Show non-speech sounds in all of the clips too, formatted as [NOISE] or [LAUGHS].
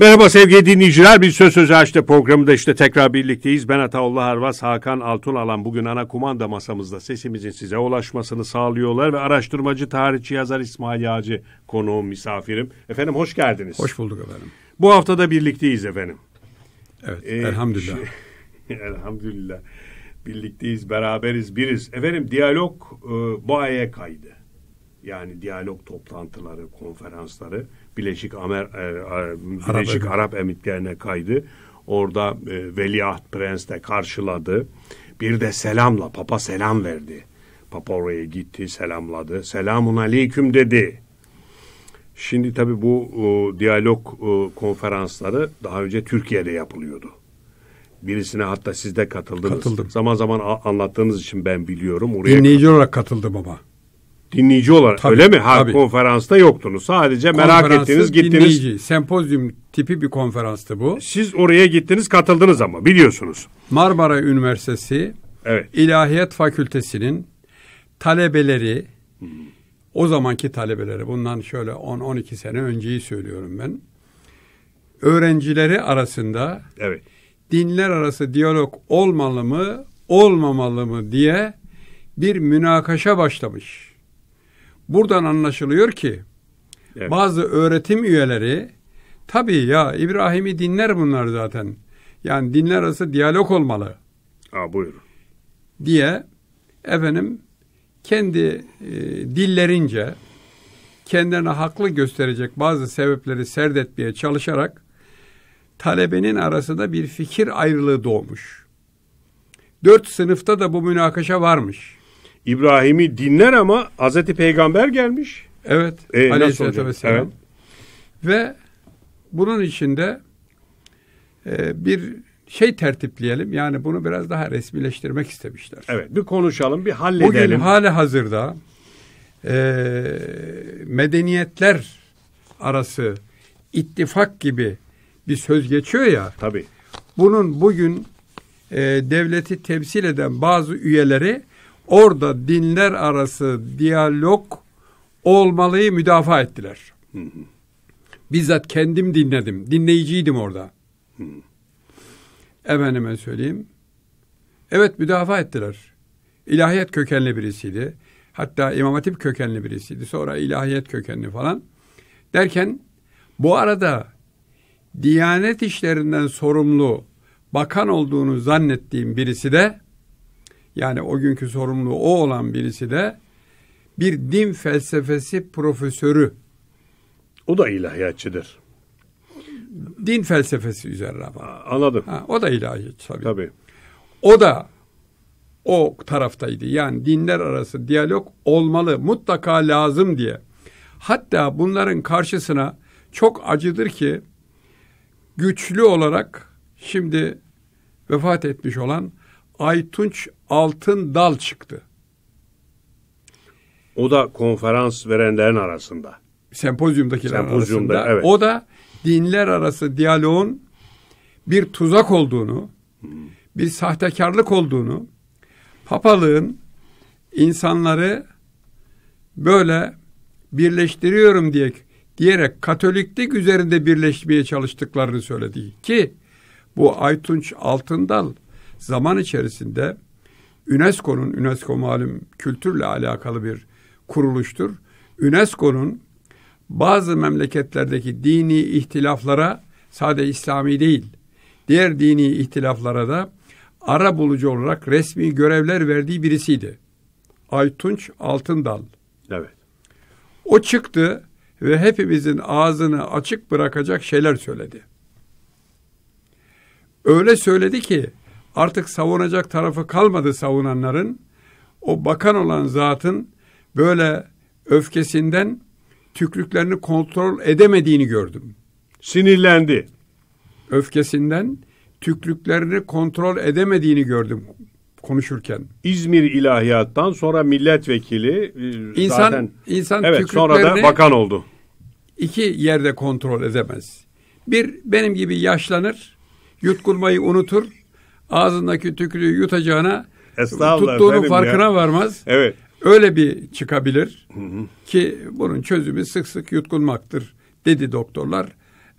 Merhaba sevgili dinleyiciler. Bir Söz Sözü Açtı programında işte tekrar birlikteyiz. Ben Ataullah Arvas, Hakan Altunalan bugün ana kumanda masamızda sesimizin size ulaşmasını sağlıyorlar. Ve araştırmacı, tarihçi, yazar İsmail Yağcı konuğum, misafirim. Efendim hoş geldiniz. Hoş bulduk efendim. Bu haftada birlikteyiz efendim. Evet, ee, elhamdülillah. [LAUGHS] elhamdülillah. Birlikteyiz, beraberiz, biriz. Efendim diyalog e, bu aya kaydı. Yani diyalog toplantıları, konferansları Birleşik, Amer, e, Birleşik Arap, Emirlikleri'ne kaydı. Orada e, Veliaht Prens de karşıladı. Bir de selamla, Papa selam verdi. Papa oraya gitti, selamladı. Selamun aleyküm dedi. Şimdi tabii bu e, diyalog e, konferansları daha önce Türkiye'de yapılıyordu. Birisine hatta siz de katıldınız. Katıldım. Zaman zaman anlattığınız için ben biliyorum. Oraya Dinleyici kat- olarak katıldım ama. Dinleyici olarak tabii, öyle mi? Ha, tabii. Konferansta yoktunuz. Sadece merak ettiniz gittiniz. Dinleyici, sempozyum tipi bir konferanstı bu. Siz oraya gittiniz katıldınız ama biliyorsunuz. Marmara Üniversitesi evet. İlahiyat Fakültesi'nin talebeleri hmm. o zamanki talebeleri bundan şöyle 10-12 sene önceyi söylüyorum ben. Öğrencileri arasında evet. dinler arası diyalog olmalı mı olmamalı mı diye bir münakaşa başlamış. Buradan anlaşılıyor ki evet. bazı öğretim üyeleri tabii ya İbrahim'i dinler bunlar zaten. Yani dinler arası diyalog olmalı. Aa, buyurun. Diye efendim kendi e, dillerince kendilerine haklı gösterecek bazı sebepleri serdetmeye çalışarak talebenin arasında bir fikir ayrılığı doğmuş. Dört sınıfta da bu münakaşa varmış. İbrahim'i dinler ama Hazreti Peygamber gelmiş. Evet. E, Aleyhisselatü Vesselam. Evet. Ve bunun içinde e, bir şey tertipleyelim. Yani bunu biraz daha resmileştirmek istemişler. Evet. Bir konuşalım, bir halledelim. Bugün hali hazırda e, medeniyetler arası ittifak gibi bir söz geçiyor ya. Tabii. Bunun bugün e, devleti temsil eden bazı üyeleri orada dinler arası diyalog olmalıyı müdafaa ettiler. Hı Bizzat kendim dinledim. Dinleyiciydim orada. Hı. Efendime söyleyeyim. Evet müdafaa ettiler. İlahiyat kökenli birisiydi. Hatta İmam Hatip kökenli birisiydi. Sonra ilahiyat kökenli falan. Derken bu arada Diyanet işlerinden sorumlu bakan olduğunu zannettiğim birisi de yani o günkü sorumlu o olan birisi de bir din felsefesi profesörü. O da ilahiyatçıdır. Din felsefesi üzerine ama. Anladım. Ha, o da ilahiyatçı tabii. Tabii. O da o taraftaydı. Yani dinler arası diyalog olmalı, mutlaka lazım diye. Hatta bunların karşısına çok acıdır ki güçlü olarak şimdi vefat etmiş olan Aytunç altın dal çıktı. O da konferans verenlerin arasında. Sempozyumdakiler Sempozyumda, arasında. Evet. O da dinler arası diyaloğun bir tuzak olduğunu, bir sahtekarlık olduğunu, papalığın insanları böyle birleştiriyorum diye diyerek Katoliklik üzerinde birleşmeye çalıştıklarını söyledi ki bu Aytunç Altındal zaman içerisinde UNESCO'nun, UNESCO malum kültürle alakalı bir kuruluştur. UNESCO'nun bazı memleketlerdeki dini ihtilaflara sadece İslami değil, diğer dini ihtilaflara da ara bulucu olarak resmi görevler verdiği birisiydi. Aytunç Altındal. Evet. O çıktı ve hepimizin ağzını açık bırakacak şeyler söyledi. Öyle söyledi ki artık savunacak tarafı kalmadı savunanların. O bakan olan zatın böyle öfkesinden tükrüklerini kontrol edemediğini gördüm. Sinirlendi. Öfkesinden tükrüklerini kontrol edemediğini gördüm konuşurken. İzmir ilahiyattan sonra milletvekili e, insan, zaten insan evet, sonra da bakan oldu. İki yerde kontrol edemez. Bir benim gibi yaşlanır, yutkunmayı unutur, ağzındaki tükürüğü yutacağına tuttuğunun farkına ya. varmaz. Evet. Öyle bir çıkabilir hı hı. ki bunun çözümü sık sık yutkunmaktır dedi doktorlar.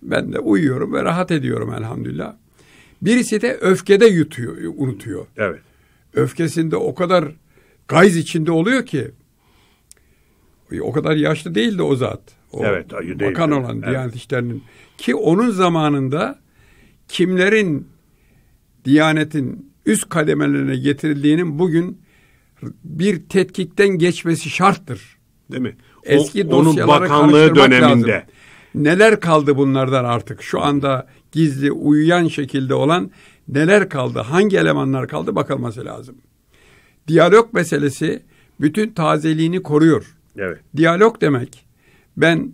Ben de uyuyorum ve rahat ediyorum elhamdülillah. Birisi de öfkede yutuyor, unutuyor. Evet. Öfkesinde o kadar gayz içinde oluyor ki o kadar yaşlı değildi o zat. O evet, ayı bakan değil, olan evet. Diyanet İşleri'nin ki onun zamanında kimlerin Diyanetin üst kademelerine getirildiğinin bugün bir tetkikten geçmesi şarttır. Değil mi? Eski dosyaları onun bakanlığı döneminde. Lazım. Neler kaldı bunlardan artık? Şu anda gizli uyuyan şekilde olan neler kaldı? Hangi elemanlar kaldı bakılması lazım. Diyalog meselesi bütün tazeliğini koruyor. Evet. Diyalog demek ben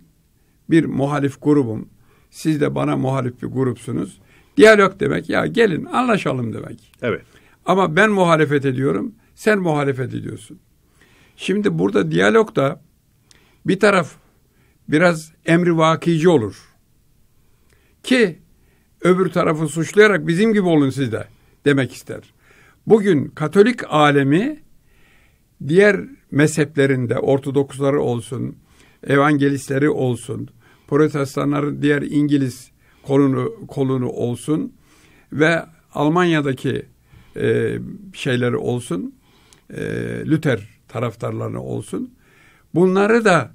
bir muhalif grubum. Siz de bana muhalif bir grupsunuz. Diyalog demek ya gelin anlaşalım demek. Evet. Ama ben muhalefet ediyorum, sen muhalefet ediyorsun. Şimdi burada diyalogda bir taraf biraz emri vakici olur. Ki öbür tarafı suçlayarak bizim gibi olun siz de demek ister. Bugün Katolik alemi diğer mezheplerinde Ortodoksları olsun, Evangelistleri olsun, Protestanların diğer İngiliz kolunu kolunu olsun ve Almanya'daki e, şeyleri olsun, e, Luther taraftarlarını olsun. Bunları da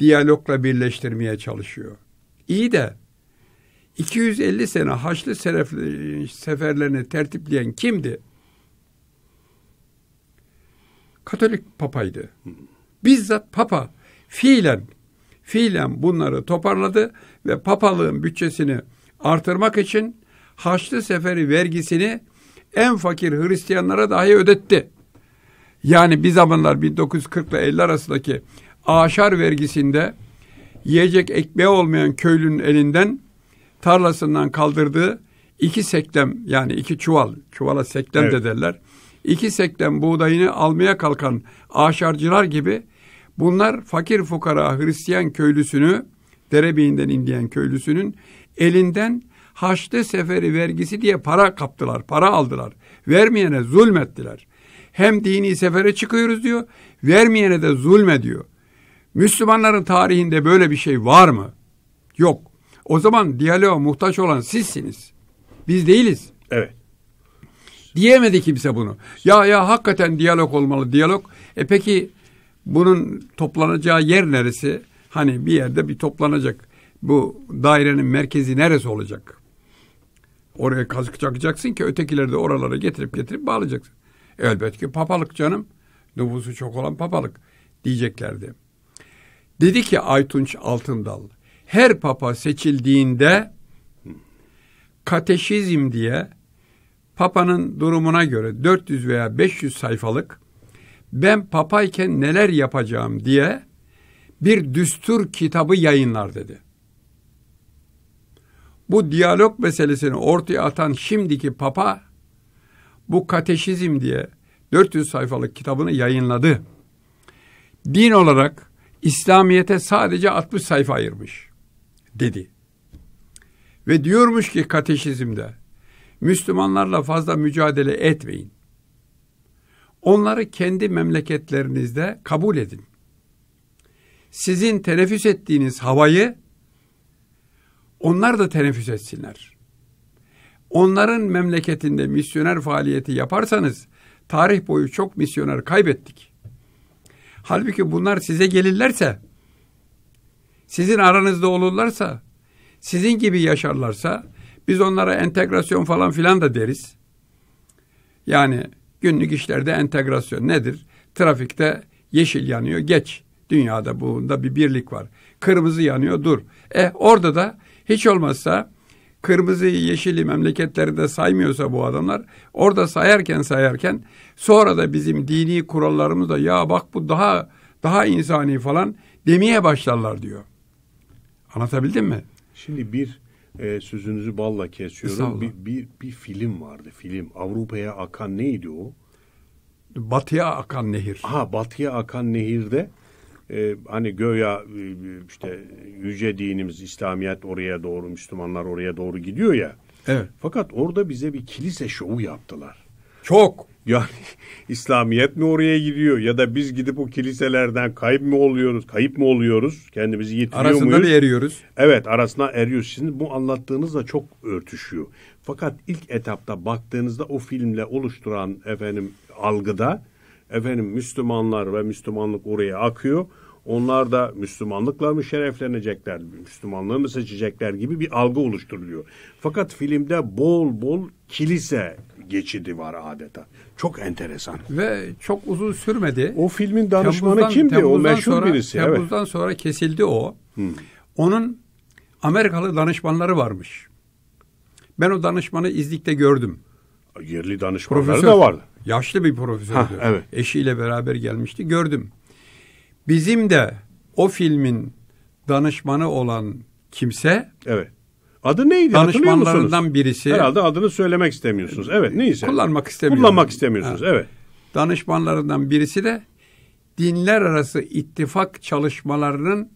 diyalogla birleştirmeye çalışıyor. İyi de 250 sene Haçlı seferlerini tertipleyen kimdi? Katolik papaydı. Bizzat papa fiilen fiilen bunları toparladı ve papalığın bütçesini artırmak için Haçlı Seferi vergisini en fakir Hristiyanlara dahi ödetti. Yani bir zamanlar 1940 ile 50 arasındaki aşar vergisinde yiyecek ekmeği olmayan köylünün elinden tarlasından kaldırdığı iki seklem yani iki çuval, çuvala seklem evet. de derler. İki seklem buğdayını almaya kalkan aşarcılar gibi bunlar fakir fukara Hristiyan köylüsünü derebeğinden indiyen köylüsünün elinden Haçlı Seferi vergisi diye para kaptılar, para aldılar. Vermeyene zulmettiler. Hem dini sefere çıkıyoruz diyor, vermeyene de zulme diyor. Müslümanların tarihinde böyle bir şey var mı? Yok. O zaman diyaloğa muhtaç olan sizsiniz. Biz değiliz. Evet. Diyemedi kimse bunu. Ya ya hakikaten diyalog olmalı diyalog. E peki bunun toplanacağı yer neresi? Hani bir yerde bir toplanacak bu dairenin merkezi neresi olacak? Oraya kazık çakacaksın ki ötekileri de oralara getirip getirip bağlayacaksın. Elbette ki papalık canım. Nüfusu çok olan papalık diyeceklerdi. Dedi ki Aytunç Altındal, her papa seçildiğinde kateşizm diye papanın durumuna göre 400 veya 500 sayfalık ben papayken neler yapacağım diye bir düstur kitabı yayınlar dedi bu diyalog meselesini ortaya atan şimdiki papa bu kateşizm diye 400 sayfalık kitabını yayınladı. Din olarak İslamiyete sadece 60 sayfa ayırmış dedi. Ve diyormuş ki kateşizmde Müslümanlarla fazla mücadele etmeyin. Onları kendi memleketlerinizde kabul edin. Sizin teneffüs ettiğiniz havayı onlar da teneffüs etsinler. Onların memleketinde misyoner faaliyeti yaparsanız tarih boyu çok misyoner kaybettik. Halbuki bunlar size gelirlerse, sizin aranızda olurlarsa, sizin gibi yaşarlarsa biz onlara entegrasyon falan filan da deriz. Yani günlük işlerde entegrasyon nedir? Trafikte yeşil yanıyor geç. Dünyada bunda bir birlik var. Kırmızı yanıyor dur. E orada da hiç olmazsa kırmızı yeşili memleketleri de saymıyorsa bu adamlar orada sayarken sayarken sonra da bizim dini kurallarımızda ya bak bu daha daha insani falan demeye başlarlar diyor. Anlatabildim mi? Şimdi bir e, sözünüzü balla kesiyorum. Bir, bir, bir film vardı film. Avrupa'ya akan neydi o? Batıya akan nehir. Ha batıya akan nehirde e, hani göya e, işte yüce dinimiz İslamiyet oraya doğru Müslümanlar oraya doğru gidiyor ya. Evet. Fakat orada bize bir kilise şovu yaptılar. Çok. Yani [LAUGHS] İslamiyet mi oraya gidiyor ya da biz gidip o kiliselerden kayıp mı oluyoruz, kayıp mı oluyoruz, kendimizi yitiriyor arasında muyuz? Arasında eriyoruz? Evet arasına eriyoruz. Şimdi bu anlattığınızla çok örtüşüyor. Fakat ilk etapta baktığınızda o filmle oluşturan efendim algıda efendim Müslümanlar ve Müslümanlık oraya akıyor. Onlar da Müslümanlıkla mı şereflenecekler, Müslümanlığı mı seçecekler gibi bir algı oluşturuluyor. Fakat filmde bol bol kilise geçidi var adeta. Çok enteresan. Ve çok uzun sürmedi. O filmin danışmanı Temmuz'dan, kimdi? o meşhur sonra, birisi. Temmuz'dan evet. sonra kesildi o. Hmm. Onun Amerikalı danışmanları varmış. Ben o danışmanı izlikte gördüm. Yerli danışmanları Profesör, da vardı. Yaşlı bir profesördü. Ha, evet. Eşiyle beraber gelmişti. Gördüm. Bizim de o filmin danışmanı olan kimse Evet. Adı neydi? Danışmanlarından birisi. Herhalde adını söylemek istemiyorsunuz. Evet neyse. Kullanmak istemiyorsunuz. Kullanmak istemiyorsunuz. Ha. Evet. Danışmanlarından birisi de dinler arası ittifak çalışmalarının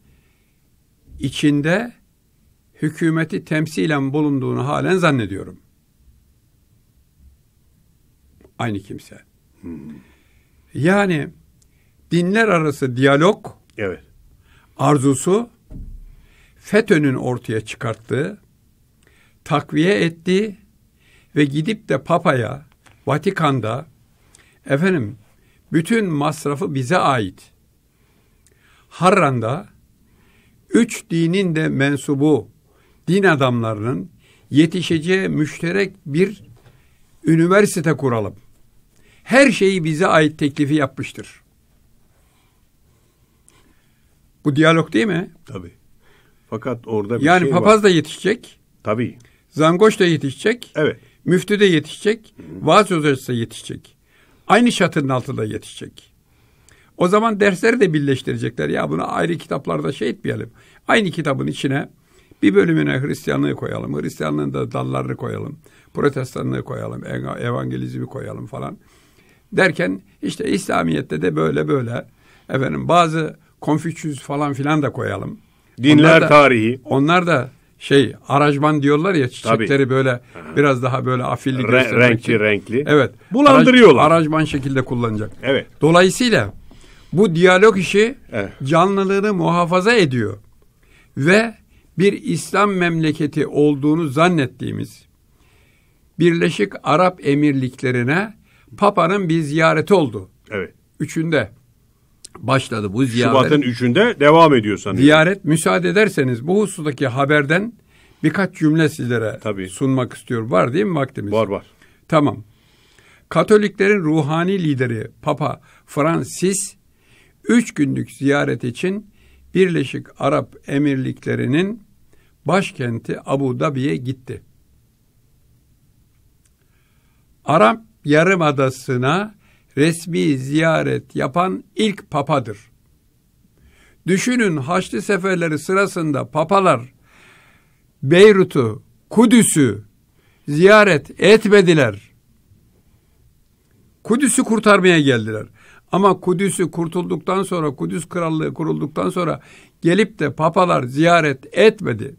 içinde hükümeti temsilen bulunduğunu halen zannediyorum aynı kimse. Yani dinler arası diyalog evet. arzusu FETÖ'nün ortaya çıkarttığı, takviye ettiği ve gidip de Papa'ya, Vatikan'da efendim bütün masrafı bize ait. Harran'da üç dinin de mensubu din adamlarının yetişeceği müşterek bir üniversite kuralım her şeyi bize ait teklifi yapmıştır. Bu diyalog değil mi? Tabii. Fakat orada bir yani şey papaz da yetişecek. Tabii. Zangoş da yetişecek. Evet. Müftü de yetişecek. Hı. Vaaz hocası da yetişecek. Aynı çatının altında yetişecek. O zaman dersleri de birleştirecekler. Ya bunu ayrı kitaplarda şey etmeyelim. Aynı kitabın içine bir bölümüne Hristiyanlığı koyalım. Hristiyanlığın da dallarını koyalım. Protestanlığı koyalım. Evangelizmi koyalım falan. Derken işte İslamiyet'te de böyle böyle efendim bazı Konfüçyüs falan filan da koyalım. Dinler onlar da, tarihi. Onlar da şey aracman diyorlar ya çiçekleri Tabii. böyle Aha. biraz daha böyle afilli Re- göstermek renkli için. renkli. Evet. Bulandırıyorlar. Arac, aracman şekilde kullanacak. Evet. Dolayısıyla bu diyalog işi evet. canlılığını muhafaza ediyor. Ve bir İslam memleketi olduğunu zannettiğimiz Birleşik Arap Emirliklerine Papa'nın bir ziyareti oldu. Evet. Üçünde başladı bu ziyaret. Şubat'ın üçünde devam ediyor sanıyorum. Ziyaret müsaade ederseniz bu husustaki haberden birkaç cümle sizlere Tabii. sunmak istiyorum. Var değil mi vaktimiz? Var var. Tamam. Katoliklerin ruhani lideri Papa Francis üç günlük ziyaret için Birleşik Arap Emirlikleri'nin başkenti Abu Dhabi'ye gitti. Arap Yarımadası'na resmi ziyaret yapan ilk papadır. Düşünün Haçlı seferleri sırasında papalar Beyrut'u, Kudüs'ü ziyaret etmediler. Kudüs'ü kurtarmaya geldiler. Ama Kudüs'ü kurtulduktan sonra, Kudüs Krallığı kurulduktan sonra gelip de papalar ziyaret etmedi.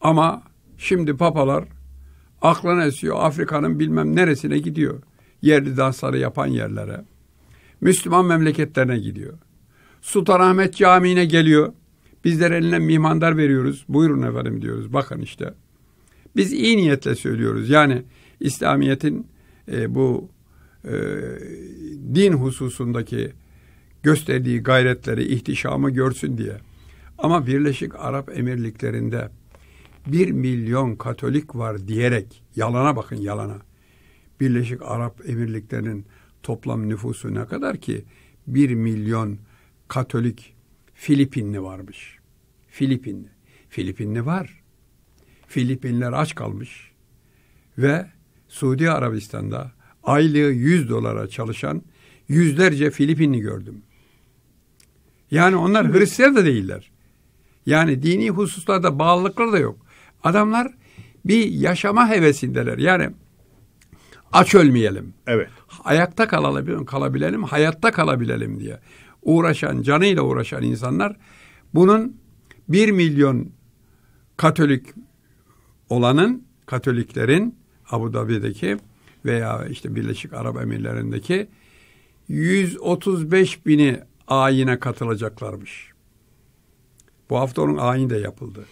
Ama şimdi papalar aklına esiyor. Afrika'nın bilmem neresine gidiyor. Yerli dansları yapan yerlere. Müslüman memleketlerine gidiyor. Sultanahmet Camii'ne geliyor. Bizler eline mimandar veriyoruz. Buyurun efendim diyoruz. Bakın işte. Biz iyi niyetle söylüyoruz. Yani İslamiyet'in e, bu e, din hususundaki gösterdiği gayretleri, ihtişamı görsün diye. Ama Birleşik Arap Emirlikleri'nde bir milyon Katolik var diyerek yalana bakın yalana. Birleşik Arap Emirlikleri'nin toplam nüfusu ne kadar ki? Bir milyon Katolik Filipinli varmış. Filipinli. Filipinli var. Filipinler aç kalmış. Ve Suudi Arabistan'da aylığı 100 dolara çalışan yüzlerce Filipinli gördüm. Yani onlar Hristiyan da değiller. Yani dini hususlarda bağlılıkları da yok. Adamlar bir yaşama hevesindeler. Yani aç ölmeyelim. Evet. Ayakta kalabilelim, kalabilelim, hayatta kalabilelim diye uğraşan, canıyla uğraşan insanlar bunun bir milyon Katolik olanın, Katoliklerin Abu Dhabi'deki veya işte Birleşik Arap Emirleri'ndeki 135 bini ayine katılacaklarmış. Bu hafta onun ayin de yapıldı.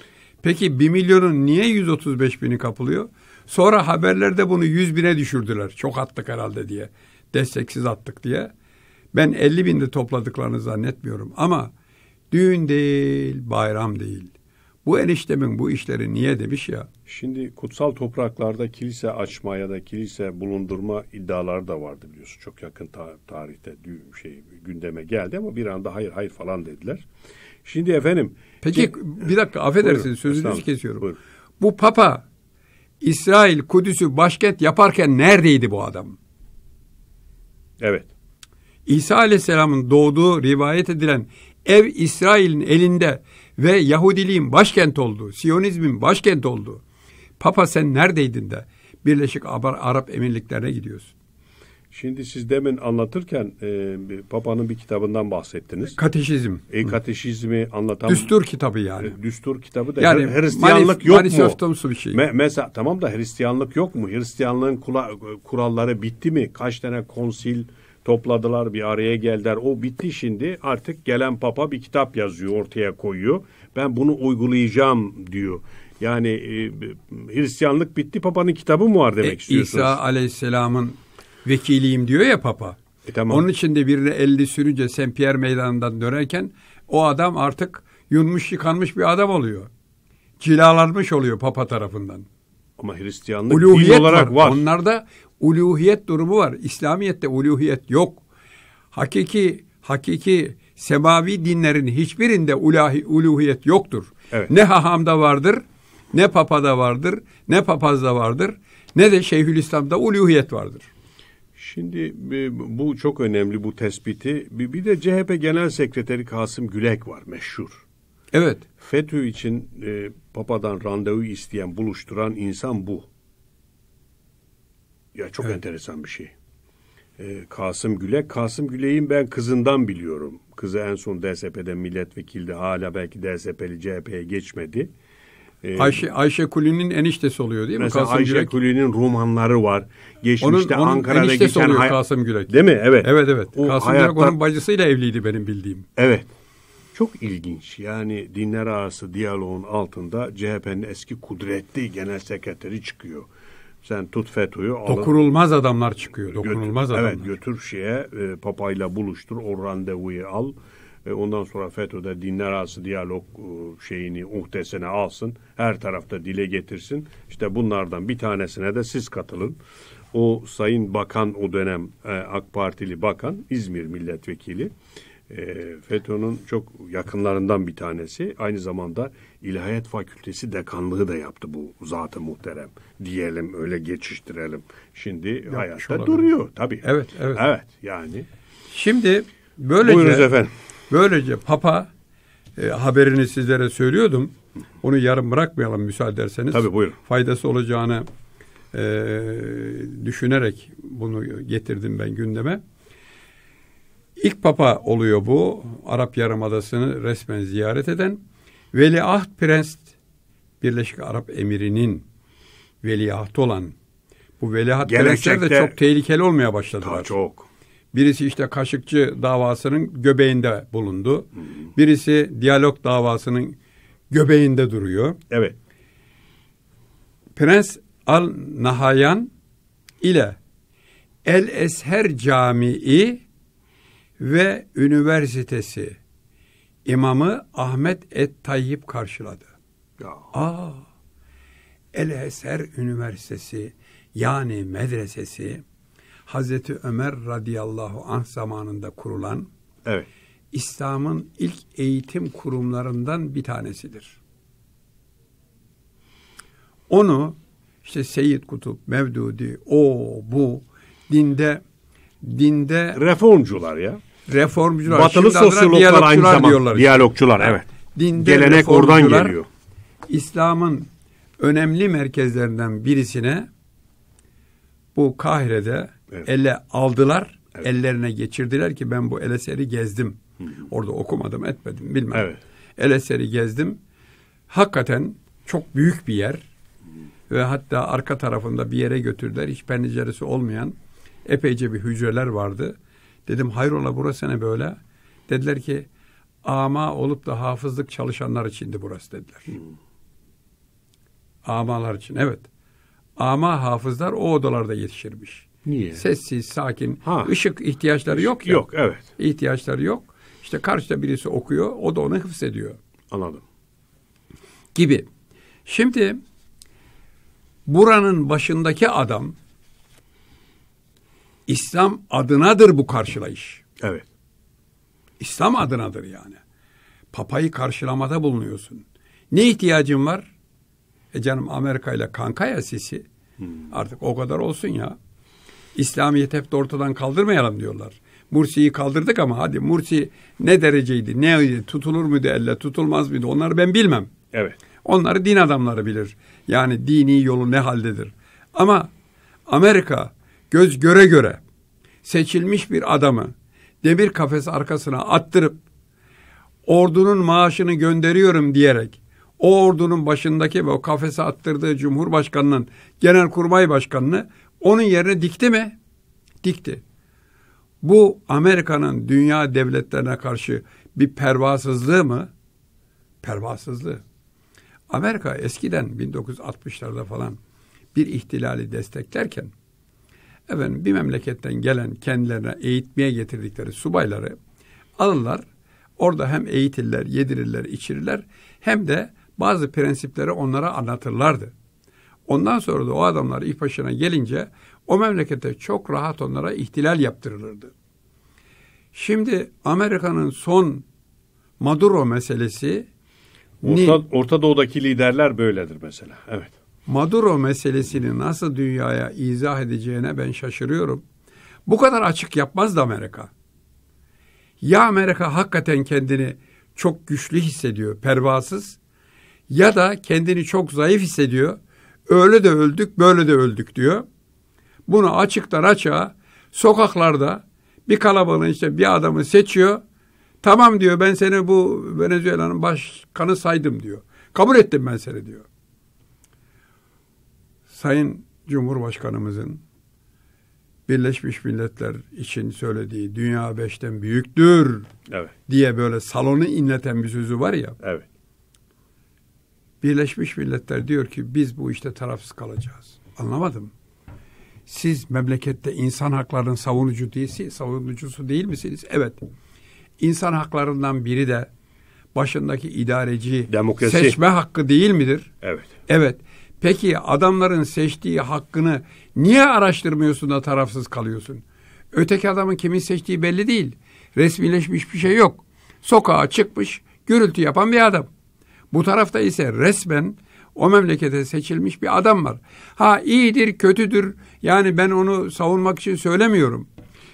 Peki 1 milyonun niye 135 bini kapılıyor? Sonra haberlerde bunu 100 bine düşürdüler. Çok attık herhalde diye. Desteksiz attık diye. Ben 50 binde topladıklarını zannetmiyorum ama düğün değil, bayram değil. Bu eniştemin bu işleri niye demiş ya? Şimdi kutsal topraklarda kilise açma ya da kilise bulundurma iddiaları da vardı biliyorsun. Çok yakın tarihte düğün şey gündeme geldi ama bir anda hayır hayır falan dediler. Şimdi efendim Peki bir dakika affedersiniz buyurun, sözünüzü kesiyorum. Buyurun. Bu papa İsrail Kudüs'ü başkent yaparken neredeydi bu adam? Evet. İsa Aleyhisselam'ın doğduğu rivayet edilen ev İsrail'in elinde ve Yahudiliğin başkent olduğu, Siyonizmin başkent olduğu. Papa sen neredeydin de Birleşik Arap Emirlikleri'ne gidiyorsun? Şimdi siz demin anlatırken e, Papa'nın bir kitabından bahsettiniz. Kateşizm. E, kateşizmi anlatan... Düstur kitabı yani. E, düstur kitabı da yani, Hristiyanlık manif, yok manifestomsu mu? bir şey. Me, mesela tamam da Hristiyanlık yok mu? Hristiyanlığın kula, kuralları bitti mi? Kaç tane konsil topladılar bir araya geldiler. O bitti şimdi artık gelen Papa bir kitap yazıyor ortaya koyuyor. Ben bunu uygulayacağım diyor. Yani e, Hristiyanlık bitti Papa'nın kitabı mı var demek e, istiyorsunuz? İsa Aleyhisselam'ın vekiliyim diyor ya Papa. E, tamam. Onun için de birine elli sürünce Saint Pierre meydanından dönerken o adam artık yunmuş yıkanmış bir adam oluyor. Cilalanmış oluyor Papa tarafından. Ama Hristiyanlık uluhiyet din olarak var. var. Onlarda uluhiyet durumu var. İslamiyet'te uluhiyet yok. Hakiki hakiki semavi dinlerin hiçbirinde ulahi, uluhiyet yoktur. Evet. Ne hahamda vardır, ne papada vardır, ne papazda vardır, ne de Şeyhülislam'da uluhiyet vardır. Şimdi e, bu çok önemli bu tespiti. Bir de CHP Genel Sekreteri Kasım Gülek var meşhur. Evet. FETÖ için e, Papa'dan randevu isteyen, buluşturan insan bu. Ya çok evet. enteresan bir şey. E, Kasım Gülek. Kasım Gülek'in ben kızından biliyorum. Kızı en son DSP'de milletvekildi. Hala belki DSP'li CHP'ye geçmedi. Ee, Ayşe Ayşe Kuli'nin eniştesi oluyor değil mi mesela Kasım Ayşe Gürek? Kuli'nin romanları var. Geçmişte onun, onun Ankara'da geçen oluyor Kasım Gürek. Değil mi? Evet. Evet evet. O Kasım hayatta... Gürek onun bacısıyla evliydi benim bildiğim. Evet. Çok ilginç. Yani dinler arası diyaloğun altında CHP'nin eski kudretli genel sekreteri çıkıyor. Sen tut FETÖ'yü al. Dokunulmaz adamlar çıkıyor. Dokunulmaz götür, adamlar. Evet götür şeye e, papayla buluştur o randevuyu al ve ondan sonra FETÖ'de dinler arası diyalog e, şeyini uhdesine alsın. Her tarafta dile getirsin. İşte bunlardan bir tanesine de siz katılın. O Sayın Bakan o dönem e, AK Partili Bakan İzmir Milletvekili. E, FETÖ'nün çok yakınlarından bir tanesi. Aynı zamanda İlahiyat Fakültesi dekanlığı da yaptı bu zatı muhterem. Diyelim öyle geçiştirelim. Şimdi Yapmış hayatta olabilir. duruyor tabii. Evet, evet. Evet yani. Şimdi böylece Buyurunuz efendim. Böylece Papa e, haberini sizlere söylüyordum. Onu yarım bırakmayalım müsaade ederseniz. Tabii buyurun. Faydası olacağını e, düşünerek bunu getirdim ben gündeme. İlk papa oluyor bu. Arap Yarımadası'nı resmen ziyaret eden. Veliaht Prens Birleşik Arap Emiri'nin veliahtı olan bu veliaht prensler de çok tehlikeli olmaya başladılar. Ta çok. Birisi işte Kaşıkçı davasının göbeğinde bulundu. Birisi diyalog davasının göbeğinde duruyor. Evet. Prens Al Nahayan ile El Esher Camii ve Üniversitesi imamı Ahmet Et Tayyip karşıladı. Ya. Aa, El Esher Üniversitesi yani medresesi Hazreti Ömer radıyallahu anh zamanında kurulan evet. İslam'ın ilk eğitim kurumlarından bir tanesidir. Onu işte Seyyid Kutup, Mevdudi, o bu dinde dinde reformcular ya. Reformcular. Batılı Şimdi sosyologlar aynı zamanda diyorlar. Diyalogcular evet. Dinde Gelenek oradan geliyor. İslam'ın önemli merkezlerinden birisine bu Kahire'de Ele aldılar, evet. ellerine geçirdiler ki ben bu el eseri gezdim. Orada okumadım, etmedim, bilmem. Evet. El eseri gezdim. Hakikaten çok büyük bir yer. Ve hatta arka tarafında bir yere götürdüler. Hiç penceresi olmayan epeyce bir hücreler vardı. Dedim hayrola burası ne böyle? Dediler ki ama olup da hafızlık çalışanlar içindi burası dediler. Hmm. Amalar için evet. Ama hafızlar o odalarda yetişirmiş. Niye? Sessiz, sakin. Ha. Işık ihtiyaçları yok ya. Yok, evet. İhtiyaçları yok. İşte karşıda birisi okuyor, o da onu hıfzediyor. Anladım. Gibi. Şimdi buranın başındaki adam İslam adınadır bu karşılayış. Evet. İslam adınadır yani. Papayı karşılamada bulunuyorsun. Ne ihtiyacın var? E canım Amerika ile kanka ya sisi. Hmm. Artık o kadar olsun ya. İslamiyet hep de ortadan kaldırmayalım diyorlar. Mursi'yi kaldırdık ama hadi Mursi ne dereceydi, neydi, tutulur muydu elle, tutulmaz mıydı onları ben bilmem. Evet. Onları din adamları bilir. Yani dini yolu ne haldedir. Ama Amerika göz göre göre seçilmiş bir adamı demir kafes arkasına attırıp ordunun maaşını gönderiyorum diyerek o ordunun başındaki ve o kafese attırdığı Cumhurbaşkanı'nın Genelkurmay Başkanı'nı onun yerine dikti mi? Dikti. Bu Amerika'nın dünya devletlerine karşı bir pervasızlığı mı? Pervasızlığı. Amerika eskiden 1960'larda falan bir ihtilali desteklerken efendim bir memleketten gelen kendilerine eğitmeye getirdikleri subayları alırlar. Orada hem eğitirler, yedirirler, içirirler hem de bazı prensipleri onlara anlatırlardı. Ondan sonra da o adamlar ilk başına gelince o memlekete çok rahat onlara ihtilal yaptırılırdı. Şimdi Amerika'nın son Maduro meselesi Orta, Orta Doğu'daki liderler böyledir mesela. Evet. Maduro meselesini nasıl dünyaya izah edeceğine ben şaşırıyorum. Bu kadar açık yapmaz da Amerika. Ya Amerika hakikaten kendini çok güçlü hissediyor, pervasız ya da kendini çok zayıf hissediyor Öyle de öldük, böyle de öldük diyor. Bunu açıktan açığa sokaklarda bir kalabalığın işte bir adamı seçiyor. Tamam diyor ben seni bu Venezuela'nın başkanı saydım diyor. Kabul ettim ben seni diyor. Sayın Cumhurbaşkanımızın Birleşmiş Milletler için söylediği dünya beşten büyüktür evet. diye böyle salonu inleten bir sözü var ya. Evet. Birleşmiş Milletler diyor ki biz bu işte tarafsız kalacağız. Anlamadım. Siz memlekette insan haklarının savunucu değilsi, savunucusu değil misiniz? Evet. İnsan haklarından biri de başındaki idareci Demokrasi. seçme hakkı değil midir? Evet. Evet. Peki adamların seçtiği hakkını niye araştırmıyorsun da tarafsız kalıyorsun? Öteki adamın kimin seçtiği belli değil. Resmileşmiş bir şey yok. Sokağa çıkmış, gürültü yapan bir adam. Bu tarafta ise resmen o memlekete seçilmiş bir adam var. Ha iyidir, kötüdür. Yani ben onu savunmak için söylemiyorum.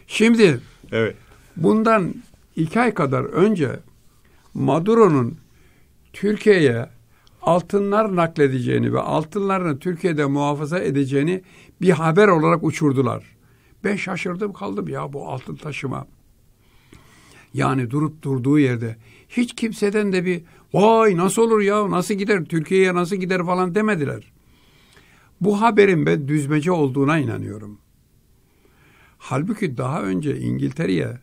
Şimdi evet. bundan iki ay kadar önce Maduro'nun Türkiye'ye altınlar nakledeceğini ve altınlarını Türkiye'de muhafaza edeceğini bir haber olarak uçurdular. Ben şaşırdım kaldım ya bu altın taşıma. Yani durup durduğu yerde hiç kimseden de bir Vay nasıl olur ya nasıl gider Türkiye'ye nasıl gider falan demediler. Bu haberin ben düzmece olduğuna inanıyorum. Halbuki daha önce İngiltere'ye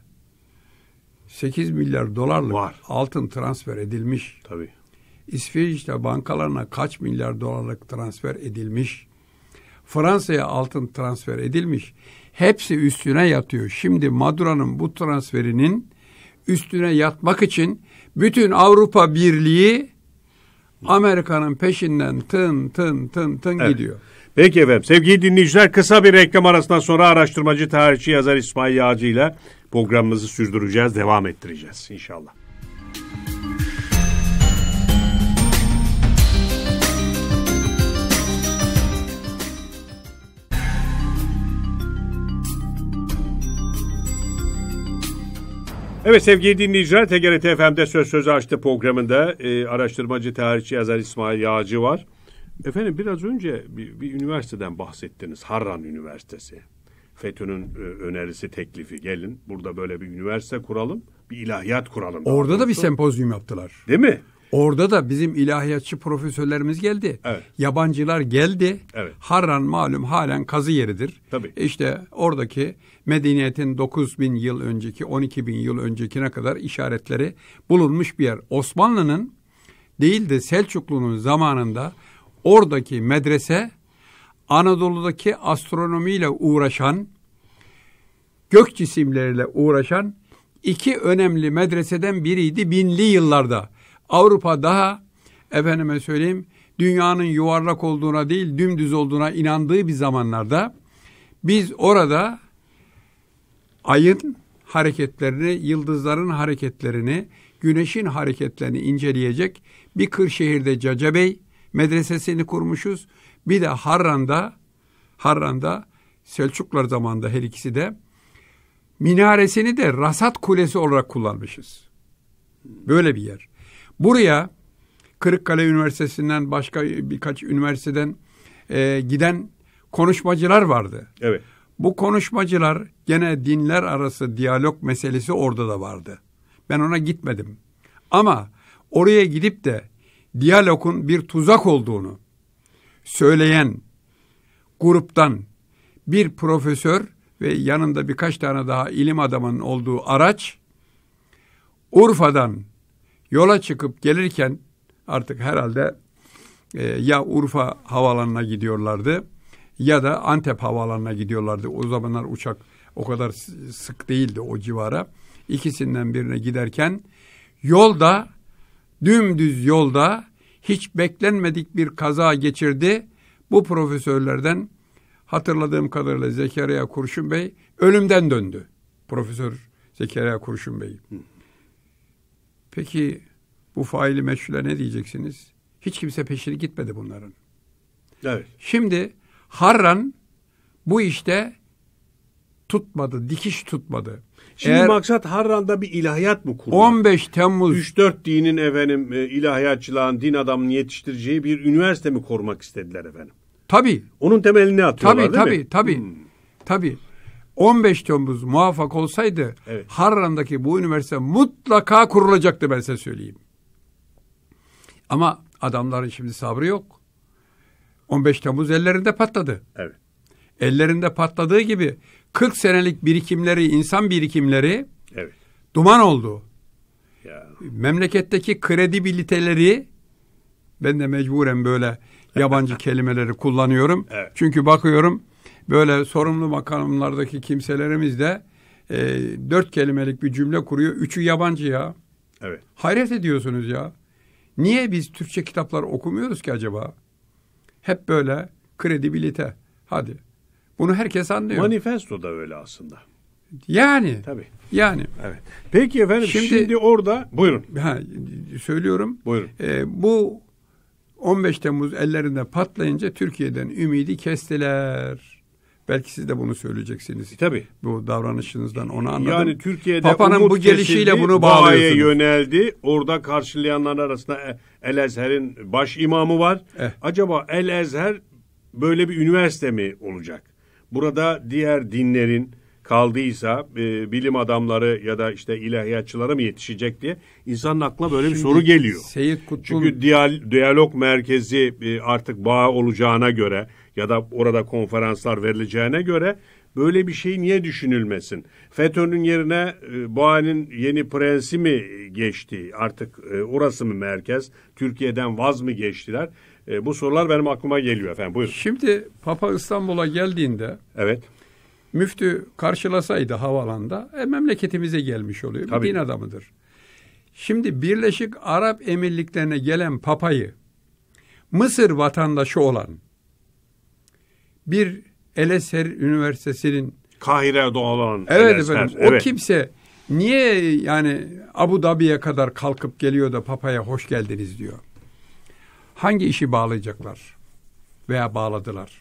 8 milyar dolarlık Var. altın transfer edilmiş. Tabii. İsviçre bankalarına kaç milyar dolarlık transfer edilmiş. Fransa'ya altın transfer edilmiş. Hepsi üstüne yatıyor. Şimdi Maduro'nun bu transferinin üstüne yatmak için bütün Avrupa Birliği Amerika'nın peşinden tın tın tın tın evet. gidiyor. Peki efendim sevgili dinleyiciler kısa bir reklam arasından sonra araştırmacı tarihçi yazar İsmail Yağcı ile programımızı sürdüreceğiz, devam ettireceğiz inşallah. Evet sevgili dinleyiciler TGRT FM'de Söz Sözü Açtı programında e, araştırmacı tarihçi yazar İsmail Yağcı var. Efendim biraz önce bir, bir üniversiteden bahsettiniz. Harran Üniversitesi. FETÖ'nün e, önerisi teklifi gelin burada böyle bir üniversite kuralım. Bir ilahiyat kuralım. Orada da bir sempozyum yaptılar. Değil mi? Orada da bizim ilahiyatçı profesörlerimiz geldi. Evet. Yabancılar geldi. Evet. Harran malum halen kazı yeridir. Tabii. İşte oradaki Medeniyet'in 9 bin yıl önceki, 12 bin yıl öncekine kadar işaretleri bulunmuş bir yer. Osmanlı'nın değil de Selçuklu'nun zamanında oradaki medrese Anadolu'daki astronomiyle uğraşan, gök cisimleriyle uğraşan iki önemli medreseden biriydi binli yıllarda. Avrupa daha efendime söyleyeyim dünyanın yuvarlak olduğuna değil dümdüz olduğuna inandığı bir zamanlarda biz orada ayın hareketlerini, yıldızların hareketlerini, güneşin hareketlerini inceleyecek bir Kırşehir'de Cacabey medresesini kurmuşuz. Bir de Harran'da, Harran'da Selçuklar zamanında her ikisi de minaresini de Rasat Kulesi olarak kullanmışız. Böyle bir yer. Buraya Kırıkkale Üniversitesi'nden başka birkaç üniversiteden e, giden konuşmacılar vardı. Evet. Bu konuşmacılar gene dinler arası diyalog meselesi orada da vardı. Ben ona gitmedim. Ama oraya gidip de diyalogun bir tuzak olduğunu söyleyen gruptan bir profesör ve yanında birkaç tane daha ilim adamının olduğu araç Urfa'dan yola çıkıp gelirken artık herhalde e, ya Urfa havalanına gidiyorlardı ya da Antep havaalanına gidiyorlardı. O zamanlar uçak o kadar sık değildi o civara. İkisinden birine giderken yolda dümdüz yolda hiç beklenmedik bir kaza geçirdi. Bu profesörlerden hatırladığım kadarıyla Zekeriya Kurşun Bey ölümden döndü. Profesör Zekeriya Kurşun Bey. Peki bu faili meşhule ne diyeceksiniz? Hiç kimse peşini gitmedi bunların. Evet. Şimdi Harran bu işte tutmadı, dikiş tutmadı. Şimdi Eğer, maksat Harran'da bir ilahiyat mı kurmak? 15 Temmuz 3-4 dinin efendim e, ilahiyatçılığın, din adamını yetiştireceği bir üniversite mi kurmak istediler efendim? Tabi. Onun temelini atıyorlar tabii, değil tabii, mi? tabi, tabi. Hmm. Tabii. 15 Temmuz muvaffak olsaydı evet. Harran'daki bu üniversite mutlaka kurulacaktı ben size söyleyeyim. Ama adamların şimdi sabrı yok. 15 Temmuz ellerinde patladı. Evet. Ellerinde patladığı gibi 40 senelik birikimleri, insan birikimleri evet. duman oldu. Ya. Memleketteki kredibiliteleri ben de mecburen böyle yabancı [LAUGHS] kelimeleri kullanıyorum. Evet. Çünkü bakıyorum böyle sorumlu makamlardaki kimselerimiz de e, dört kelimelik bir cümle kuruyor. Üçü yabancı ya. Evet. Hayret ediyorsunuz ya. Niye biz Türkçe kitaplar okumuyoruz ki acaba? Hep böyle kredibilite. Hadi. Bunu herkes anlıyor. Manifesto da öyle aslında. Yani. Tabii. Yani. Evet. Peki efendim şimdi, şimdi orada buyurun. Ha, söylüyorum. Buyurun. E, bu 15 Temmuz ellerinde patlayınca Türkiye'den ümidi kestiler. Belki siz de bunu söyleyeceksiniz. E, tabii. Bu davranışınızdan onu anladım. Yani Türkiye'de Papa'nın bu gelişiyle kesildi, bunu bağlıyorsunuz. yöneldi. Orada karşılayanlar arasında e- El Ezher'in baş imamı var. Eh. Acaba El Ezher böyle bir üniversite mi olacak? Burada diğer dinlerin kaldıysa e, bilim adamları ya da işte ilahiyatçılara mı yetişecek diye insanın aklına böyle Şimdi, bir soru geliyor. Seyit Kutlu... Çünkü diyal, diyalog merkezi e, artık bağ olacağına göre ya da orada konferanslar verileceğine göre böyle bir şey niye düşünülmesin? FETÖ'nün yerine e, Boğa'nın yeni prensi mi geçti? Artık e, orası mı merkez? Türkiye'den vaz mı geçtiler? E, bu sorular benim aklıma geliyor efendim. Buyurun. Şimdi Papa İstanbul'a geldiğinde Evet. Müftü karşılasaydı havalanda e, memleketimize gelmiş oluyor. Bir din adamıdır. Şimdi Birleşik Arap Emirliklerine gelen papayı Mısır vatandaşı olan bir Elezher Üniversitesi'nin Kahire doğalan Evet Elezher. efendim. Evet. O kimse niye yani Abu Dhabi'ye kadar kalkıp geliyor da Papa'ya hoş geldiniz diyor. Hangi işi bağlayacaklar? Veya bağladılar.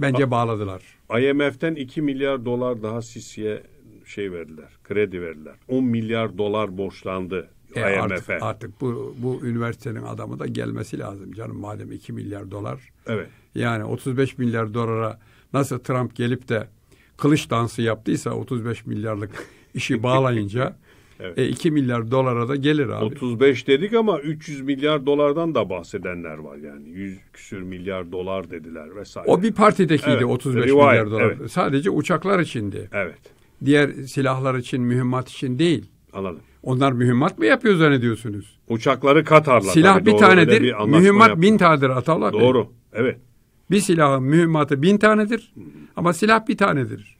Bence bağladılar. IMF'den 2 milyar dolar daha Sisi'ye şey verdiler, kredi verdiler. 10 milyar dolar borçlandı e IMF. Artık, artık bu, bu üniversitenin adamı da gelmesi lazım canım madem 2 milyar dolar. Evet. Yani 35 milyar dolara nasıl Trump gelip de kılıç dansı yaptıysa 35 milyarlık [LAUGHS] işi bağlayınca evet. e, 2 milyar dolara da gelir abi. 35 dedik ama 300 milyar dolardan da bahsedenler var yani. 100 küsür milyar dolar dediler vesaire. O bir partidekiydi evet. 35 Rivayet. milyar dolar. Evet. Sadece uçaklar içindi. Evet diğer silahlar için, mühimmat için değil. Alalım. Onlar mühimmat mı yapıyor zannediyorsunuz? Uçakları Katar'la. Silah tabii, bir doğru, tanedir, bir mühimmat yapma. bin tanedir Atallah Bey. Doğru, evet. Bir silahın mühimmatı bin tanedir ama silah bir tanedir.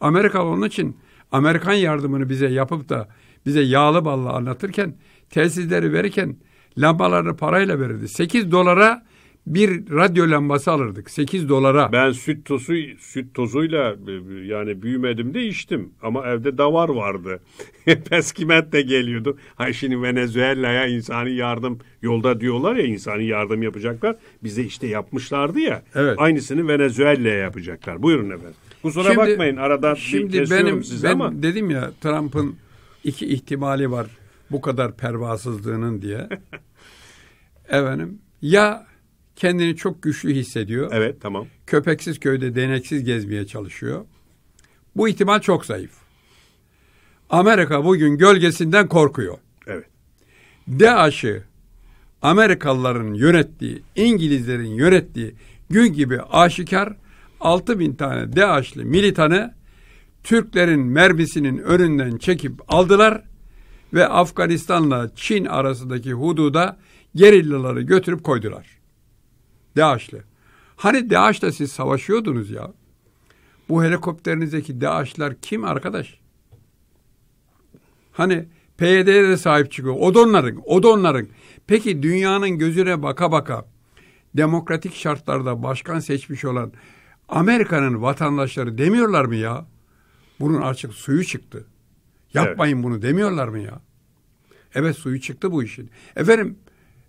Amerika onun için Amerikan yardımını bize yapıp da bize yağlı balla anlatırken, tesisleri verirken lambalarını parayla verirdi. 8 dolara bir radyo lambası alırdık 8 dolara. Ben süt tozu süt tozuyla e, yani büyümedim de içtim ama evde davar vardı. [LAUGHS] Peskimet de geliyordu. Ha şimdi Venezuela'ya insani yardım yolda diyorlar ya insani yardım yapacaklar. Bize işte yapmışlardı ya. Evet. Aynısını Venezuela'ya yapacaklar. Buyurun efendim. Kusura şimdi, bakmayın arada. şimdi benim, sizi ben ama. Dedim ya Trump'ın iki ihtimali var bu kadar pervasızlığının diye. [LAUGHS] efendim ya Kendini çok güçlü hissediyor. Evet tamam. Köpeksiz köyde deneksiz gezmeye çalışıyor. Bu ihtimal çok zayıf. Amerika bugün gölgesinden korkuyor. Evet. DAEŞ'i Amerikalıların yönettiği, İngilizlerin yönettiği gün gibi aşikar 6 bin tane DAEŞ'li militanı Türklerin mermisinin önünden çekip aldılar ve Afganistan'la Çin arasındaki hududa gerillaları götürüp koydular. DAEŞ'le. Hani DAEŞ'le siz savaşıyordunuz ya. Bu helikopterinizdeki DAEŞ'ler kim arkadaş? Hani PYD'ye de sahip çıkıyor. O da onların, o da onların. Peki dünyanın gözüne baka baka demokratik şartlarda başkan seçmiş olan Amerika'nın vatandaşları demiyorlar mı ya? Bunun açık suyu çıktı. Yapmayın evet. bunu demiyorlar mı ya? Evet suyu çıktı bu işin. Efendim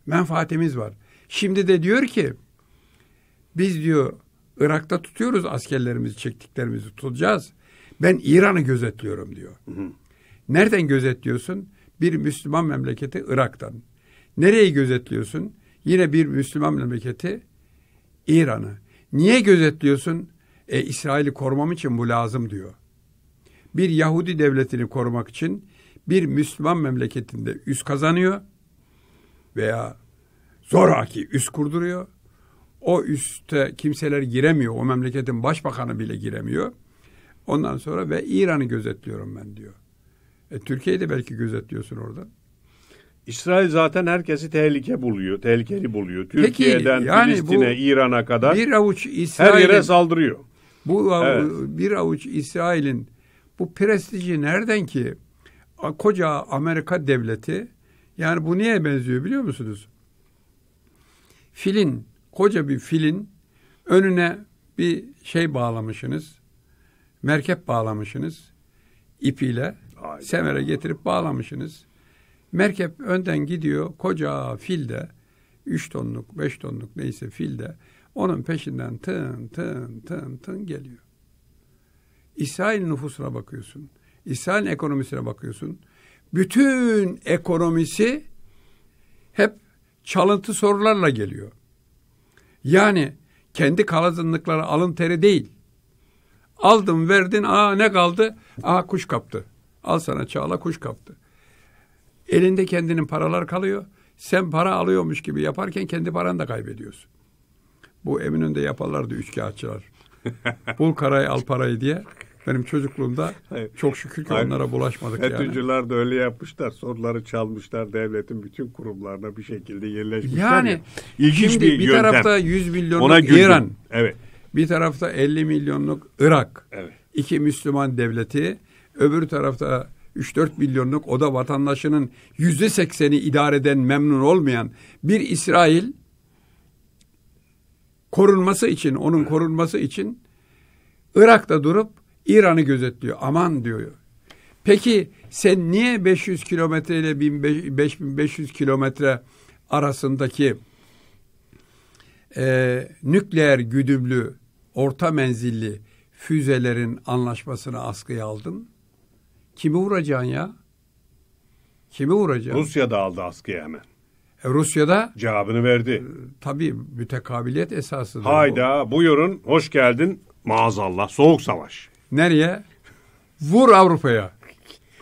menfaatimiz var. Şimdi de diyor ki biz diyor Irak'ta tutuyoruz askerlerimizi, çektiklerimizi tutacağız. Ben İran'ı gözetliyorum diyor. Hı hı. Nereden gözetliyorsun? Bir Müslüman memleketi Irak'tan. Nereyi gözetliyorsun? Yine bir Müslüman memleketi İran'ı. Niye gözetliyorsun? E, İsrail'i korumam için bu lazım diyor. Bir Yahudi devletini korumak için bir Müslüman memleketinde üst kazanıyor veya zoraki üst kurduruyor o üste kimseler giremiyor. O memleketin başbakanı bile giremiyor. Ondan sonra ve İran'ı gözetliyorum ben diyor. E, Türkiye'yi de belki gözetliyorsun orada. İsrail zaten herkesi tehlike buluyor, tehlikeli buluyor. Peki, Türkiye'den yani Filistin'e, İran'a kadar bir avuç İsrail her yere saldırıyor. Bu evet. bir avuç İsrail'in bu prestiji nereden ki? Koca Amerika devleti yani bu niye benziyor biliyor musunuz? Filin koca bir filin önüne bir şey bağlamışsınız. Merkep bağlamışsınız ipiyle. Aynen. Semere getirip bağlamışsınız. Merkep önden gidiyor. Koca fil de 3 tonluk, 5 tonluk neyse fil de onun peşinden tın tın tın tın geliyor. İsrail nüfusuna bakıyorsun. İsrail ekonomisine bakıyorsun. Bütün ekonomisi hep çalıntı sorularla geliyor. Yani kendi kalazınlıkları alın teri değil. Aldın verdin aa ne kaldı? Aa kuş kaptı. Al sana çağla kuş kaptı. Elinde kendinin paralar kalıyor. Sen para alıyormuş gibi yaparken kendi paranı da kaybediyorsun. Bu Eminönü'nde yaparlardı üç kağıtçılar. [LAUGHS] Bul karayı al parayı diye. Benim çocukluğumda Hayır. çok şükür ki Hayır. onlara bulaşmadık FETÖ'cüler yani. de öyle yapmışlar. Soruları çalmışlar. Devletin bütün kurumlarına bir şekilde yerleşmişler. Yani ya. İlginç şimdi bir, bir tarafta 100 milyonluk Ona İran. Evet. Bir tarafta 50 milyonluk Irak. Evet. İki Müslüman devleti. Öbür tarafta 3-4 milyonluk o da vatandaşının yüzde sekseni idareden memnun olmayan bir İsrail korunması için, onun korunması için Irak'ta durup İran'ı gözetliyor. Aman diyor. Peki sen niye 500 kilometre ile 5500 kilometre arasındaki e, nükleer güdümlü orta menzilli füzelerin anlaşmasını askıya aldın? Kimi vuracaksın ya? Kimi vuracaksın? Rusya da aldı askıya hemen. E, Rusya'da cevabını verdi. E, tabii mütekabiliyet esasında. Hayda bu. buyurun hoş geldin maazallah soğuk savaş. Nereye? Vur Avrupa'ya.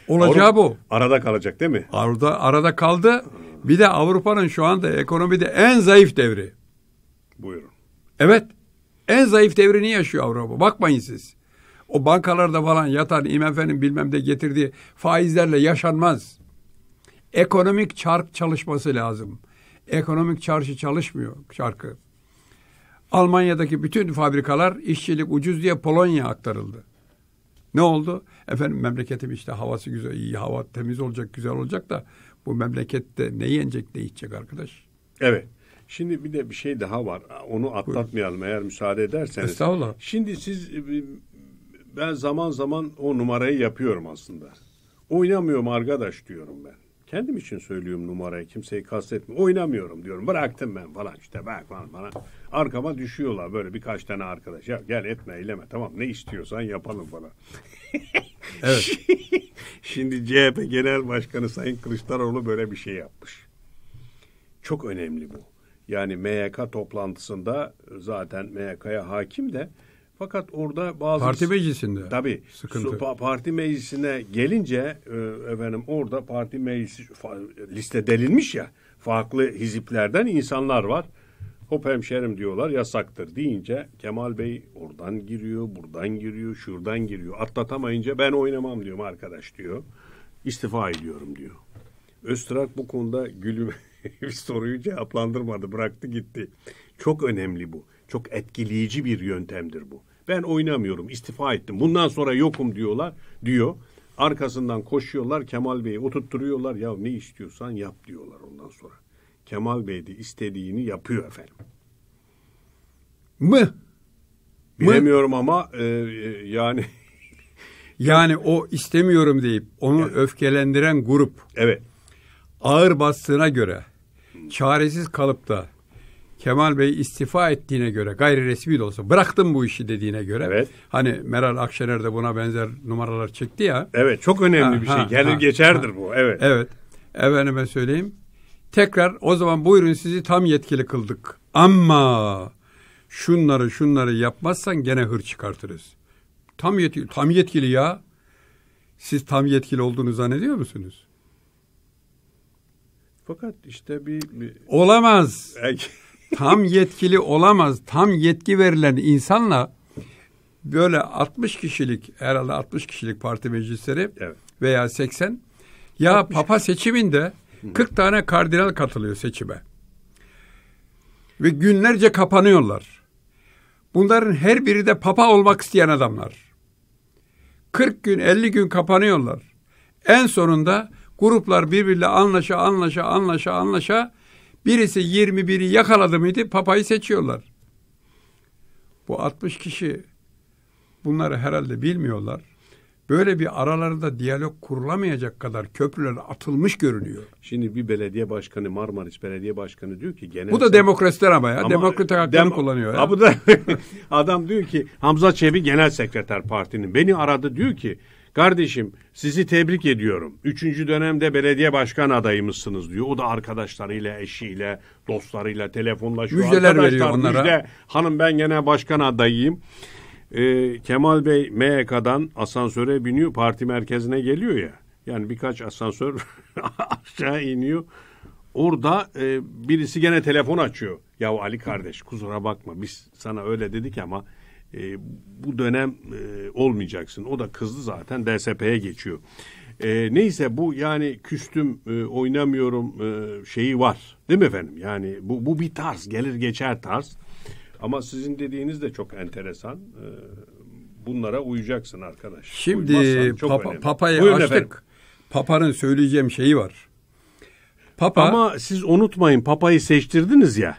Olacağı Avrupa, bu. Arada kalacak değil mi? Arada, arada kaldı. Bir de Avrupa'nın şu anda ekonomide en zayıf devri. Buyurun. Evet. En zayıf devrini yaşıyor Avrupa. Bakmayın siz. O bankalarda falan yatan IMF'nin bilmem de getirdiği faizlerle yaşanmaz. Ekonomik çark çalışması lazım. Ekonomik çarşı çalışmıyor çarkı. Almanya'daki bütün fabrikalar işçilik ucuz diye Polonya aktarıldı. Ne oldu? Efendim memleketim işte havası güzel, iyi hava temiz olacak, güzel olacak da bu memlekette ne yenecek, ne içecek arkadaş? Evet. Şimdi bir de bir şey daha var. Onu atlatmayalım Buyurun. eğer müsaade ederseniz. Estağfurullah. Şimdi siz e, ben zaman zaman o numarayı yapıyorum aslında. Oynamıyorum arkadaş diyorum ben. Kendim için söylüyorum numarayı. Kimseyi kastetmiyorum Oynamıyorum diyorum. Bıraktım ben falan işte bak falan falan. Arkama düşüyorlar böyle birkaç tane arkadaş. Ya gel etme eyleme tamam ne istiyorsan yapalım falan. [LAUGHS] evet. [LAUGHS] Şimdi CHP Genel Başkanı Sayın Kılıçdaroğlu böyle bir şey yapmış. Çok önemli bu. Yani MYK toplantısında zaten MYK'ya hakim de fakat orada bazı parti meclisinde tabi sıkıntı. Su, parti meclisine gelince e, efendim orada parti meclisi listedelinmiş ya farklı hiziplerden insanlar var. Hop hemşerim diyorlar yasaktır deyince Kemal Bey oradan giriyor, buradan giriyor, şuradan giriyor. Atlatamayınca ben oynamam diyorum arkadaş diyor. İstifa ediyorum diyor. Öztürk bu konuda gülüm [LAUGHS] soruyu cevaplandırmadı, bıraktı gitti. Çok önemli bu. Çok etkileyici bir yöntemdir bu. Ben oynamıyorum, istifa ettim. Bundan sonra yokum diyorlar, diyor. Arkasından koşuyorlar, Kemal Bey'i oturtturuyorlar. Ya ne istiyorsan yap diyorlar ondan sonra. Kemal Bey de istediğini yapıyor efendim. Mı? Bilemiyorum Mı? ama e, e yani... [LAUGHS] yani o istemiyorum deyip onu evet. öfkelendiren grup. Evet. Ağır bastığına göre çaresiz kalıp da Kemal Bey istifa ettiğine göre gayri resmi de olsa bıraktım bu işi dediğine göre. Evet. Hani Meral Akşener de buna benzer numaralar çekti ya. Evet çok önemli ha, bir şey. Ha, Gelir ha, geçerdir ha. bu. Evet. Evet. Efendime söyleyeyim. Tekrar o zaman buyurun sizi tam yetkili kıldık. Ama şunları şunları yapmazsan gene hır çıkartırız. Tam yetkili, tam yetkili ya. Siz tam yetkili olduğunu zannediyor musunuz? Fakat işte bir... bir... Olamaz tam yetkili olamaz. Tam yetki verilen insanla böyle 60 kişilik herhalde 60 kişilik parti meclisleri evet. veya 80 ya 60. papa seçiminde 40 tane kardinal katılıyor seçime. Ve günlerce kapanıyorlar. Bunların her biri de papa olmak isteyen adamlar. 40 gün 50 gün kapanıyorlar. En sonunda gruplar birbiriyle anlaşa anlaşa anlaşa anlaşa Birisi 21'i yakaladı mıydı papayı seçiyorlar. Bu 60 kişi bunları herhalde bilmiyorlar. Böyle bir aralarında diyalog kurulamayacak kadar köprüler atılmış görünüyor. Şimdi bir belediye başkanı Marmaris belediye başkanı diyor ki genel Bu da demokrasiden ama ya. Ama Demokrat haklarını dem kullanıyor. Ya. Bu da [LAUGHS] adam diyor ki Hamza Çebi genel sekreter partinin beni aradı diyor ki Kardeşim sizi tebrik ediyorum. Üçüncü dönemde belediye başkan adayımızsınız diyor. O da arkadaşlarıyla, eşiyle, dostlarıyla telefonlaşıyor. Müjdeler veriyor onlara. Müjde, hanım ben gene başkan adayıyım. Ee, Kemal Bey MYK'dan asansöre biniyor. Parti merkezine geliyor ya. Yani birkaç asansör [LAUGHS] aşağı iniyor. Orada e, birisi gene telefon açıyor. Ya Ali kardeş kusura bakma biz sana öyle dedik ama e, bu dönem e, olmayacaksın. O da kızdı zaten DSP'ye geçiyor. E, neyse bu yani küstüm e, oynamıyorum e, şeyi var değil mi efendim? Yani bu, bu bir tarz gelir geçer tarz. Ama sizin dediğiniz de çok enteresan. E, bunlara uyacaksın arkadaş. Şimdi papa, önemli. papayı Buyurun açtık. Efendim. Papa'nın söyleyeceğim şeyi var. Papa Ama siz unutmayın papayı seçtirdiniz ya.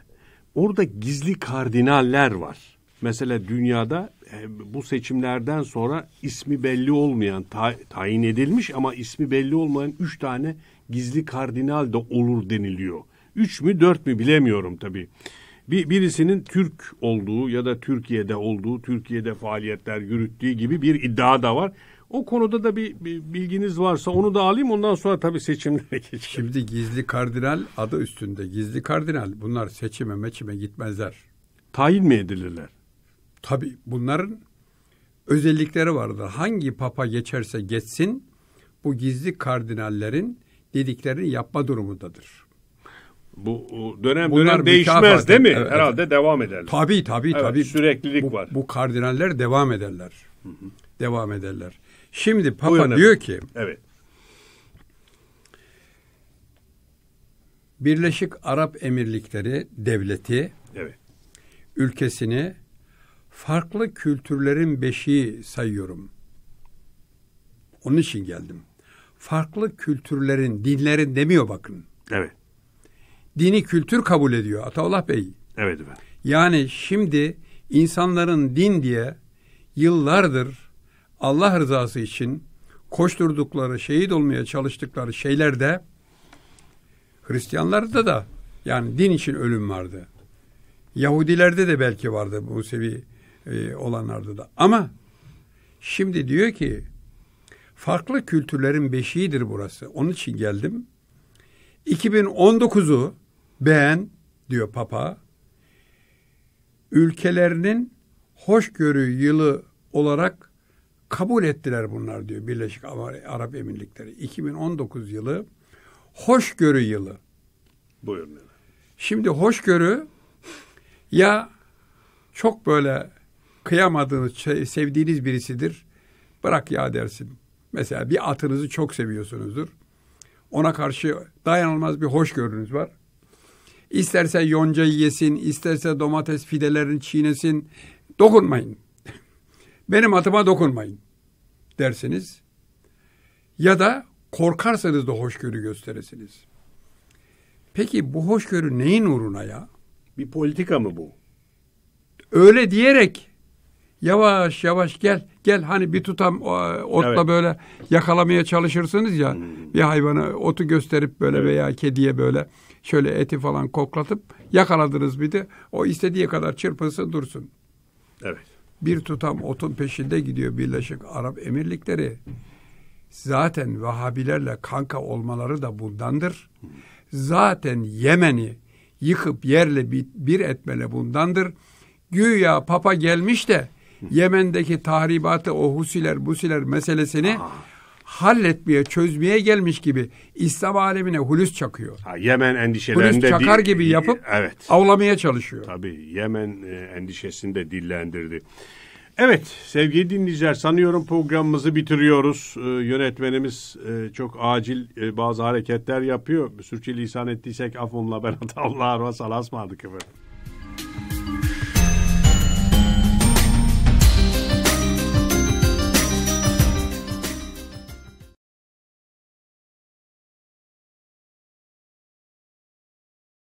Orada gizli kardinaller var. Mesela dünyada e, bu seçimlerden sonra ismi belli olmayan, tayin edilmiş ama ismi belli olmayan üç tane gizli kardinal de olur deniliyor. Üç mü dört mü bilemiyorum tabii. Bir, birisinin Türk olduğu ya da Türkiye'de olduğu, Türkiye'de faaliyetler yürüttüğü gibi bir iddia da var. O konuda da bir, bir bilginiz varsa onu da alayım ondan sonra tabii seçimlere [LAUGHS] geçelim. Şimdi gizli kardinal adı üstünde. Gizli kardinal bunlar seçime meçime gitmezler. Tayin mi edilirler? Tabii bunların özellikleri vardır. Hangi papa geçerse geçsin bu gizli kardinallerin dediklerini yapma durumundadır. Bu dönem Bunlar dönem değişmez mükafat, değil mi? Evet, Herhalde devam ederler. Tabii tabii evet, tabii. Süreklilik bu, var. Bu kardinaller devam ederler. Hı hı. Devam ederler. Şimdi Papa Buyurun diyor efendim. ki Evet. Birleşik Arap Emirlikleri devleti evet. ülkesini farklı kültürlerin beşiği sayıyorum. Onun için geldim. Farklı kültürlerin, dinlerin demiyor bakın. Evet. Dini kültür kabul ediyor Ataullah Bey. Evet efendim. Yani şimdi insanların din diye yıllardır Allah rızası için koşturdukları, şehit olmaya çalıştıkları şeylerde Hristiyanlarda da yani din için ölüm vardı. Yahudilerde de belki vardı bu sevi e, olanlarda da. Ama şimdi diyor ki farklı kültürlerin beşiğidir burası. Onun için geldim. 2019'u beğen diyor Papa. Ülkelerinin hoşgörü yılı olarak kabul ettiler bunlar diyor Birleşik Arap Emirlikleri. 2019 yılı hoşgörü yılı. Buyurun. Şimdi hoşgörü ya çok böyle kıyamadığınız, sevdiğiniz birisidir. Bırak ya dersin. Mesela bir atınızı çok seviyorsunuzdur. Ona karşı dayanılmaz bir hoşgörünüz var. İsterse yonca yesin, isterse domates fidelerini çiğnesin. Dokunmayın. [LAUGHS] Benim atıma dokunmayın dersiniz. Ya da korkarsanız da hoşgörü gösterirsiniz. Peki bu hoşgörü neyin uğruna ya? Bir politika mı bu? Öyle diyerek Yavaş yavaş gel gel hani bir tutam otla evet. böyle yakalamaya çalışırsınız ya hmm. bir hayvana otu gösterip böyle evet. veya kediye böyle şöyle eti falan koklatıp yakaladınız bir de o istediği kadar çırpınsın dursun. Evet. Bir tutam otun peşinde gidiyor Birleşik Arap Emirlikleri. Zaten Vahabilerle kanka olmaları da bundandır. Zaten Yemen'i yıkıp yerle bir, bir etmele bundandır. Güya papa gelmiş de Yemen'deki tahribatı o Husiler Busiler meselesini Aa. halletmeye çözmeye gelmiş gibi İslam alemine hulüs çakıyor. Ha, Yemen endişelerinde hulüs çakar dil... gibi yapıp evet. avlamaya çalışıyor. Tabii Yemen e, endişesini de dillendirdi. Evet sevgili dinleyiciler sanıyorum programımızı bitiriyoruz. Ee, yönetmenimiz e, çok acil e, bazı hareketler yapıyor. Sürçülisan ettiysek affonla ben [LAUGHS] Allah'a emanet olun. Allah'a emanet